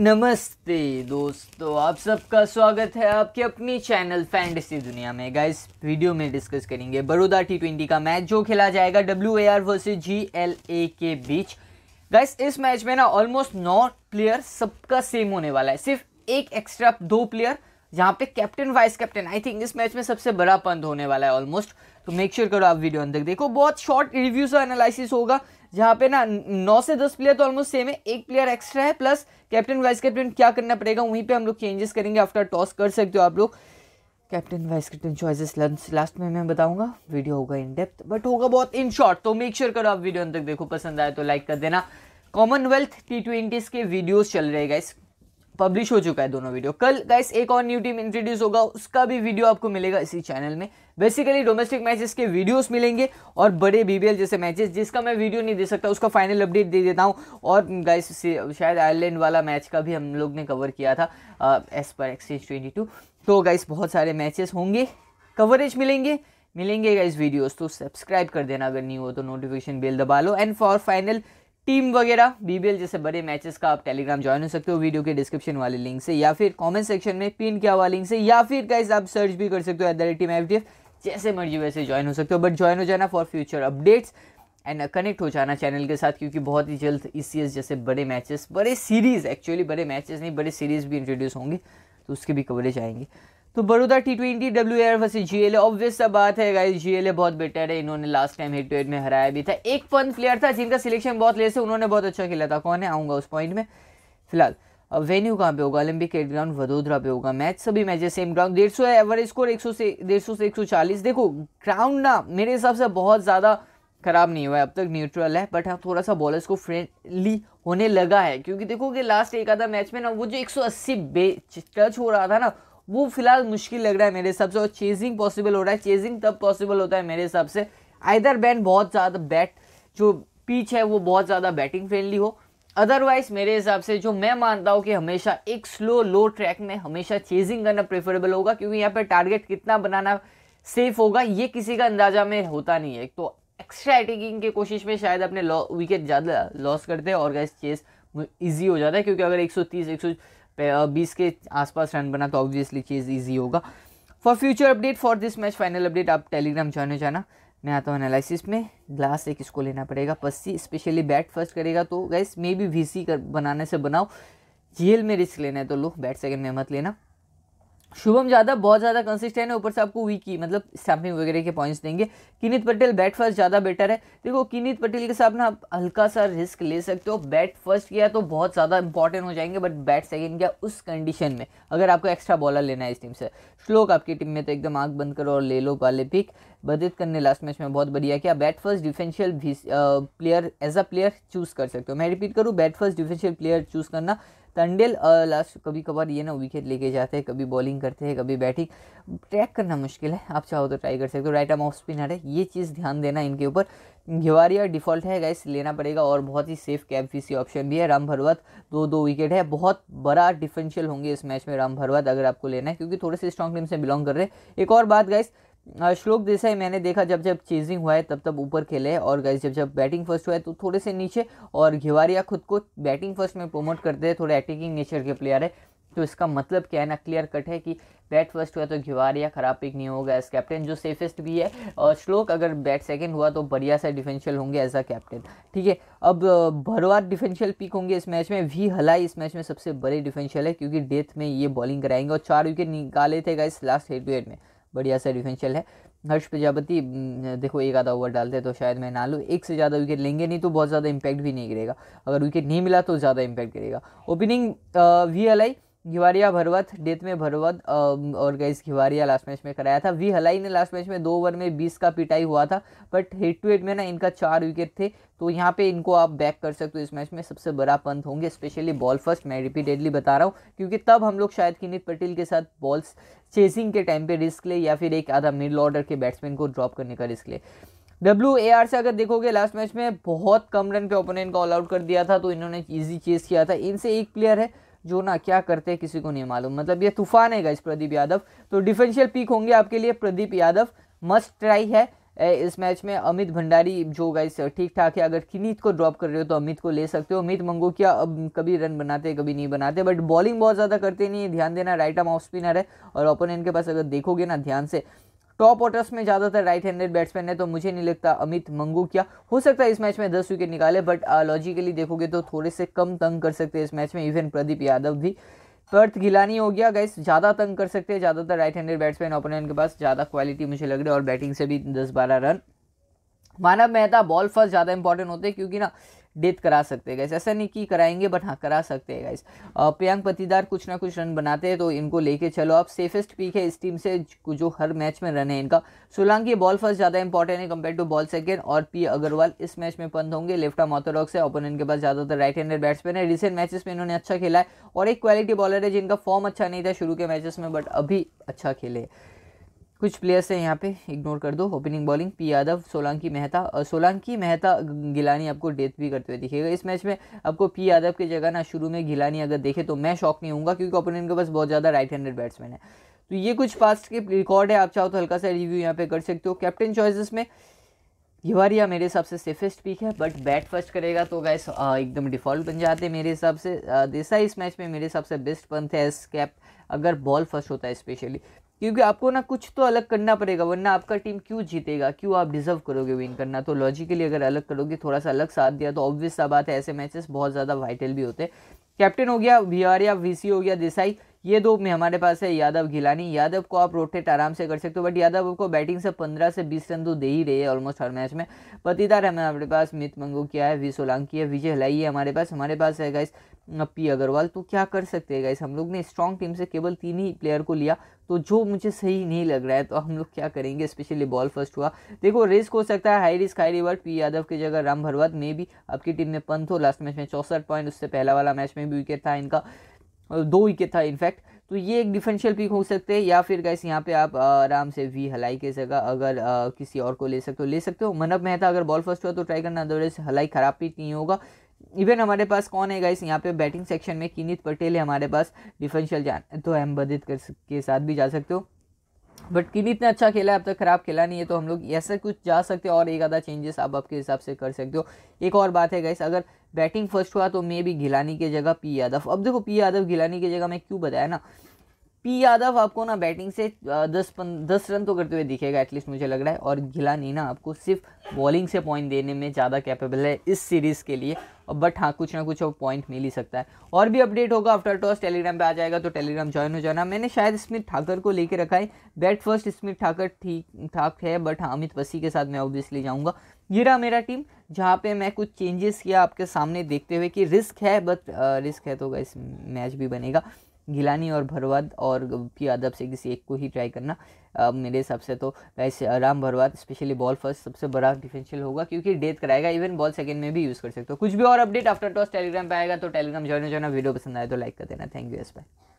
नमस्ते दोस्तों आप सबका स्वागत है आपके अपनी चैनल फैंटेसी दुनिया में गाइस वीडियो में डिस्कस करेंगे बड़ौदा टी ट्वेंटी का मैच जो खेला जाएगा W A R versus G L A के बीच गाइस इस मैच में ना ऑलमोस्ट नौ प्लेयर सबका सेम होने वाला है सिर्फ एक एक्स्ट्रा दो प्लेयर जहाँ पे captain vice captain I think इस मैच में सबसे बड़ा पंध होने वाला है ऑलमोस्ट तो मेक श्योर sure करो आप वीडियो अंदर देखो बहुत शॉर्ट रिव्यूज और एनालिसिस होगा जहाँ पे ना नौ से दस प्लेयर तो ऑलमोस्ट सेम है एक प्लेयर एक्स्ट्रा है प्लस कैप्टन वाइस कैप्टन क्या करना पड़ेगा वहीं पे हम लोग चेंजेस करेंगे आफ्टर टॉस कर सकते हो आप लोग कैप्टन वाइस कैप्टन चॉइसेस लंच लास्ट में मैं बताऊंगा वीडियो होगा इन डेप्थ बट होगा बहुत इन शॉर्ट तो मेक श्योर sure करो आप वीडियो अंत तक देखो पसंद आए तो लाइक कर देना कॉमनवेल्थ टी ट्वेंटीज़ के वीडियोज़ चल रहे हैं पब्लिश हो चुका है दोनों वीडियो कल गाइस एक और न्यू टीम इंट्रोड्यूस होगा उसका भी वीडियो आपको मिलेगा इसी चैनल में बेसिकली डोमेस्टिक मैचेस के वीडियोस मिलेंगे और बड़े बीबीएल जैसे मैचेस जिसका मैं वीडियो नहीं दे सकता उसका फाइनल अपडेट दे देता हूँ और गाइस शायद आयरलैंड वाला मैच का भी हम लोग ने कवर किया था एस पर एक्सचेंज ट्वेंटी तो गाइस बहुत सारे मैचेस होंगे कवरेज मिलेंगे मिलेंगे गाइस वीडियोस तो सब्सक्राइब कर देना अगर नहीं हो तो नोटिफिकेशन बेल दबा लो एंड फॉर फाइनल टीम वगैरह बीबीएल जैसे बड़े मैचेस का आप टेलीग्राम ज्वाइन हो सकते हो वीडियो के डिस्क्रिप्शन वाले लिंक से या फिर कमेंट सेक्शन में पिन किया हुआ लिंक से या फिर गाइस आप सर्च भी कर सकते हो at the rate team F जैसे मर्जी वैसे ज्वाइन हो सकते हो बट ज्वाइन हो जाना for future updates and connect हो जाना चैनल के साथ क्योंकि बहुत ही जल्द ई जैसे बड़े मैचेस बड़े सीरीज़ एक्चुअली बड़े मैचेस नहीं बड़े सीरीज़ भी इंट्रोड्यूस होंगे तो उसके भी कवरेज आएंगी तो Baroda T twenty W R versus G L obvious बात है गाइस जी एल बहुत बेटर है इन्होंने last time head to head में हराया भी था एक फन प्लेयर था जिनका सिलेक्शन बहुत लेट से उन्होंने बहुत अच्छा खेला था कौन है आऊँगा उस पॉइंट में फिलहाल अब वेन्यू कहाँ पे होगा ओलंपिक एड ग्राउंड वडोदरा पे होगा मैच सभी मैच सेम ग्राउंड डेढ़ सौ है एवरेज स्कोर एक सौ से डेढ़ सौ से एक सौ चालीस देखो ग्राउंड ना मेरे हिसाब से बहुत ज़्यादा ख़राब नहीं हुआ है अब तक न्यूट्रल है बट हाँ थोड़ा सा बॉलर्स को फ्रेंडली होने लगा है क्योंकि देखो कि लास्ट एक आधा मैच में ना वो जो 180 बे टच हो रहा था ना वो फिलहाल मुश्किल लग रहा है मेरे हिसाब से और चेजिंग पॉसिबल हो रहा है चेजिंग तब पॉसिबल होता है मेरे हिसाब से आइदर बैन बहुत ज़्यादा बैट जो पिच है वो बहुत ज़्यादा बैटिंग फ्रेंडली हो अदरवाइज मेरे हिसाब से जो मैं मानता हूँ कि हमेशा एक स्लो लो ट्रैक में हमेशा चेजिंग करना प्रेफरेबल होगा क्योंकि यहाँ पर टारगेट कितना बनाना सेफ होगा ये किसी का अंदाजा में होता नहीं है तो एक्स्ट्रा एटिकिंग की कोशिश में शायद अपने विकेट ज़्यादा लॉस करते हैं और गैस चेस ईजी हो जाता है क्योंकि अगर 130 सौ Uh, बीस के आसपास रन बना तो ऑब्वियसली चीज़ ईजी होगा for future update for this match final update आप टेलीग्राम जाने जाना मैं आता हूँ एनालिसिस में ग्लास एक इसको लेना पड़ेगा पस्सी स्पेशली बैट फर्स्ट करेगा तो गैस मे बी वी कर बनाने से बनाओ जेल में रिस्क लेना है तो लो बैट सेकेंड में मत लेना शुभम यादव बहुत ज़्यादा कंसिस्टेंट है ऊपर से आपको वीक की मतलब स्टैम्पिंग वगैरह के पॉइंट्स देंगे किनित पटेल बैट फर्स्ट ज़्यादा बेटर है देखो किनित पटेल के साथ ना आप हल्का सा रिस्क ले सकते हो बैट फर्स्ट किया तो बहुत ज़्यादा इंपॉर्टेंट हो जाएंगे बट बैट सेकेंड किया उस कंडीशन में अगर आपको एक्स्ट्रा बॉलर लेना है इस टीम से श्लोक आपकी टीम में तो एकदम आँख बंद करो और ले लो पाले पिक बदित करने लास्ट मैच में बहुत बढ़िया किया बैट फर्स्ट डिफेंशियल भी player as a player choose कर सकते हो मैं रिपीट करूँ bat first differential player choose करना तंडेल लास्ट कभी कभार ये ना विकेट लेके जाते हैं कभी बॉलिंग करते हैं कभी बैटिंग ट्रैक करना मुश्किल है आप चाहो तो ट्राई कर सकते हो राइट आर्म ऑफ स्पिनर है ये चीज़ ध्यान देना इनके ऊपर घेवारिया डिफॉल्ट है गाइस लेना पड़ेगा और बहुत ही सेफ कैब फीसी ऑप्शन भी है राम भरवत दो दो विकेट है बहुत बड़ा डिफेंशियल होंगे इस मैच में राम भरवत अगर आपको लेना है क्योंकि थोड़े से स्ट्रॉन्ग टीम से बिलोंग कर रहे हैं एक और बात गाइस श्लोक देसाई मैंने देखा जब जब चेजिंग हुआ है तब तब ऊपर खेले और गाइज जब जब बैटिंग फर्स्ट हुआ है तो थोड़े से नीचे और घिवारिया खुद को बैटिंग फर्स्ट में प्रमोट करते हैं थोड़े अटैकिंग नेचर के प्लेयर है तो इसका मतलब क्या है ना क्लियर कट है कि बैट फर्स्ट हुआ तो घिवारिया खराब पिक नहीं होगा एज कैप्टन जो सेफेस्ट भी है और श्लोक अगर बैट सेकंड हुआ तो बढ़िया सा डिफेंशियल होंगे एज अ कैप्टन ठीक है अब भरवार डिफेंशियल पिक होंगे इस मैच में वी हलाई इस मैच में सबसे बड़े डिफेंशियल है क्योंकि डेथ में ये बॉलिंग कराएंगे और चार विकेट निकाले थे guys last head to head में बढ़िया सा डिफेंशियल है हर्ष प्रजापति देखो एक आधा ओवर डालते तो शायद मैं ना लूँ एक से ज़्यादा विकेट लेंगे नहीं तो बहुत ज़्यादा इम्पैक्ट भी नहीं गिरेगा अगर विकेट नहीं मिला तो ज़्यादा इम्पैक्ट गिरेगा opening V L I Ghiwaria Bharwat death में भरवत और गैस घिवारिया लास्ट मैच में कराया था वी हलाई ने लास्ट मैच में दो ओवर में बीस का पिटाई हुआ था बट हेड टू हेड में ना इनका चार विकेट थे तो यहाँ पे इनको आप बैक कर सकते हो इस मैच में सबसे बड़ा पंथ होंगे स्पेशली बॉल फर्स्ट मैं रिपीटेडली बता रहा हूँ क्योंकि तब हम लोग शायद किनित पटेल के साथ बॉल्स चेसिंग के टाइम पर रिस्क ले या फिर एक आधा मिडल ऑर्डर के बैट्समैन को ड्रॉप करने का रिस्क ले डब्ल्यू ए आर से अगर देखोगे लास्ट मैच में बहुत कम रन पे ओपोनेंट को ऑल आउट कर दिया था तो इन्होंने इजी चेस किया था इनसे एक प्लेयर है जो ना क्या करते हैं किसी को नहीं मालूम मतलब ये तूफान है इस प्रदीप यादव तो डिफेंशियल पीक होंगे आपके लिए प्रदीप यादव मस्ट ट्राई है इस मैच में अमित भंडारी जो गाइस ठीक ठाक है अगर किनीत को ड्रॉप कर रहे हो तो अमित को ले सकते हो अमित मंगोकिया अब कभी रन बनाते कभी नहीं बनाते बट बॉलिंग बहुत ज़्यादा करते नहीं ध्यान देना राइट आर्म ऑफ स्पिनर है और ओपोनेंट के पास अगर देखोगे ना ध्यान से टॉप ऑर्डर्स में ज़्यादातर राइट हैंडेड बैट्समैन है तो मुझे नहीं लगता अमित मंगू क्या हो सकता है इस मैच में दस विकेट निकाले बट लॉजिकली देखोगे तो थोड़े से कम तंग कर सकते हैं इस मैच में इवन प्रदीप यादव भी पर्थ गिलानी हो गया गैस ज़्यादा तंग कर सकते हैं ज़्यादातर राइट हैंडेड बैट्समैन ओपोनेंट के पास ज़्यादा क्वालिटी मुझे लग रही है और बैटिंग से भी दस बारह run Manav Mehta ball first ज़्यादा इंपॉर्टेंट होते हैं क्योंकि ना डेथ करा सकते हैं गैस ऐसा नहीं कि कराएंगे बट हाँ करा सकते हैं गैस प्रियंक पतिदार कुछ ना कुछ रन बनाते हैं तो इनको लेके चलो आप सेफेस्ट पीक है इस टीम से जो हर मैच में रन है इनका सोलंकी बॉल फर्स्ट ज़्यादा इंपॉर्टेंट है कंपेयर टू बॉल सेकेंड और पी अग्रवाल इस मैच में पंत होंगे लेफ्ट आर्म ऑथोडॉक्स है ओपोनेंट के पास ज़्यादातर राइट हैंडर बैट्समैन है रिसेंट मैचेस में इन्होंने अच्छा खेला है और एक क्वालिटी बॉलर है जिनका फॉर्म अच्छा नहीं था शुरू के मैचेस में बट अभी अच्छा खेले कुछ प्लेयर्स हैं यहाँ पे इग्नोर कर दो opening bowling P Yadav Solanki Mehta और सोलंकी मेहता गिलानी आपको डेथ भी करते हुए दिखेगा इस मैच में आपको पी यादव की जगह ना शुरू में गिलानी अगर देखे तो मैं शौक नहीं हूँ क्योंकि ओपनिंग के पास बहुत ज़्यादा राइट हैंडेड बैट्समैन है तो ये कुछ फास्ट के रिकॉर्ड है आप चाहो तो हल्का सा रिव्यू यहाँ पे कर सकते हो कैप्टन चॉइसेस में हिवारिया मेरे हिसाब से सेफेस्ट पिक है बट बैट फर्स्ट करेगा तो गैस एकदम डिफॉल्ट बन जाते हैं मेरे हिसाब से देसाई इस मैच में मेरे हिसाब से बेस्ट पंथ है एस कैप अगर बॉल फर्स्ट होता है स्पेशली क्योंकि आपको ना कुछ तो अलग करना पड़ेगा वरना आपका टीम क्यों जीतेगा क्यों आप डिजर्व करोगे विन करना तो लॉजिकली अगर अलग करोगे थोड़ा सा अलग साथ दिया तो ऑब्वियस सा बात है ऐसे मैचेस बहुत ज़्यादा वाइटल भी होते हैं कैप्टन हो गया आर या वी हो गया देसाई ये दो में हमारे पास है यादव घिलानी यादव को आप रोटेट आराम से कर सकते हो बट यादव को बैटिंग से पंद्रह से बीस रन तो दे ही रहे हैं ऑलमोस्ट हर मैच में पतिदार हमें हमारे पास मित मंगू किया है वी सोलांकी है विजय हलाई है हमारे पास हमारे पास है गाइस पी अग्रवाल तो क्या कर सकते हैं गाइस हम लोग ने स्ट्रॉन्ग टीम से केवल तीन ही प्लेयर को लिया तो जो मुझे सही नहीं लग रहा है तो हम लोग क्या करेंगे स्पेशली बॉल फर्स्ट हुआ देखो रिस्क हो सकता है high risk high reward P Yadav की जगह राम भरवत मे भी आपकी टीम में पंथ हो लास्ट मैच में चौसठ पॉइंट उससे पहला वाला मैच में भी विकेट था इनका दो विकेट था इनफैक्ट तो ये एक डिफेंशियल पिक हो सकते हैं या फिर गैस यहाँ पे आप आराम से वी हलाई के जगह अगर आ, किसी और को ले सकते हो ले सकते हो मनब मेहता अगर बॉल फर्स्ट हुआ तो ट्राई करना अदरवाइज हलाई खराब पिक नहीं होगा इवन हमारे पास कौन है गाइस यहाँ पे बैटिंग सेक्शन में किनित पटेल है हमारे पास डिफेंशियल जान तो अहमदित के साथ भी जा सकते हो बट किनित ने अच्छा खेला है अब तक खराब खेला नहीं है तो हम लोग ऐसा कुछ जा सकते हो और एक आधा चेंजेस आप आपके हिसाब से कर सकते हो एक और बात है गाइस अगर बैटिंग फर्स्ट हुआ तो मे भी घिलानी की जगह पी यादव अब देखो पी यादव घिलानी की जगह मैं क्यों बताया ना पी यादव आपको ना बैटिंग से दस पन दस रन तो करते हुए दिखेगा एटलीस्ट मुझे लग रहा है और घिलानी ना आपको सिर्फ बॉलिंग से पॉइंट देने में ज़्यादा कैपेबल है इस सीरीज़ के लिए बट हाँ कुछ ना कुछ वो पॉइंट मिल ही सकता है और भी अपडेट होगा आफ्टर टॉस टेलीग्राम पे आ जाएगा तो टेलीग्राम ज्वाइन हो जाना मैंने शायद स्मिथ ठाकर को लेके रखा है बैट फर्स्ट स्मिथ ठाकर ठीक ठाक है बट हाँ अमित वसी के साथ मैं ऑब्वियसली जाऊँगा ये रहा मेरा टीम जहाँ पे मैं कुछ चेंजेस किया आपके सामने देखते हुए कि रिस्क है बट रिस्क है तो इस मैच भी बनेगा गिलानी और भरवाद और यादव से किसी एक को ही ट्राई करना Uh, मेरे हिसाब से तो वैसे Ram Bharwad specially ball first सबसे बड़ा डिफेंशियल होगा क्योंकि डेथ कराएगा इवन बॉल सेकंड में भी यूज़ कर सकते हो कुछ भी और अपडेट आफ्टर टॉस टेलीग्राम पे आएगा तो टेलीग्राम जॉइन हो जाना वीडियो पसंद आए तो लाइक कर देना थैंक यू एस बाई